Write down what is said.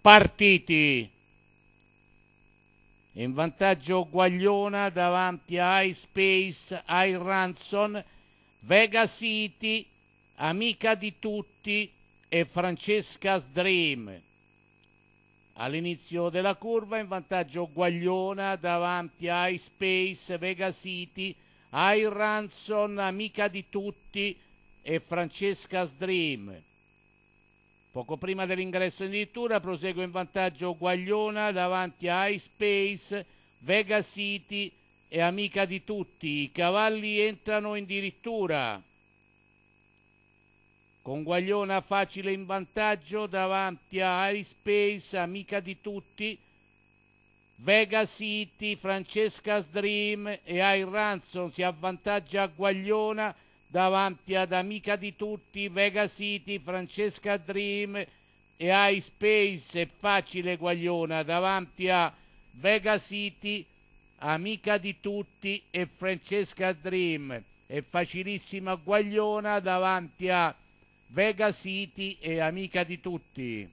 partiti. In vantaggio Guagliona davanti a iSpace, ai Ranson, Vega City, Amica di tutti e Francesca's Dream. All'inizio della curva in vantaggio Guagliona davanti a iSpace, Vega City, ai Ranson, Amica di tutti e Francesca's Dream. Poco prima dell'ingresso in dirittura prosegue in vantaggio Guagliona davanti a iSpace, Vega City e Amica di Tutti. I cavalli entrano in dirittura. Con Guagliona facile in vantaggio davanti a iSpace, Amica di Tutti, Vega City, Francesca's Dream e Air Ransom si avvantaggia a Guagliona davanti ad Amica di Tutti, Vega City, Francesca Dream e iSpace e Facile Guagliona davanti a Vega City, Amica di Tutti e Francesca Dream e Facilissima Guagliona davanti a Vega City e Amica di Tutti.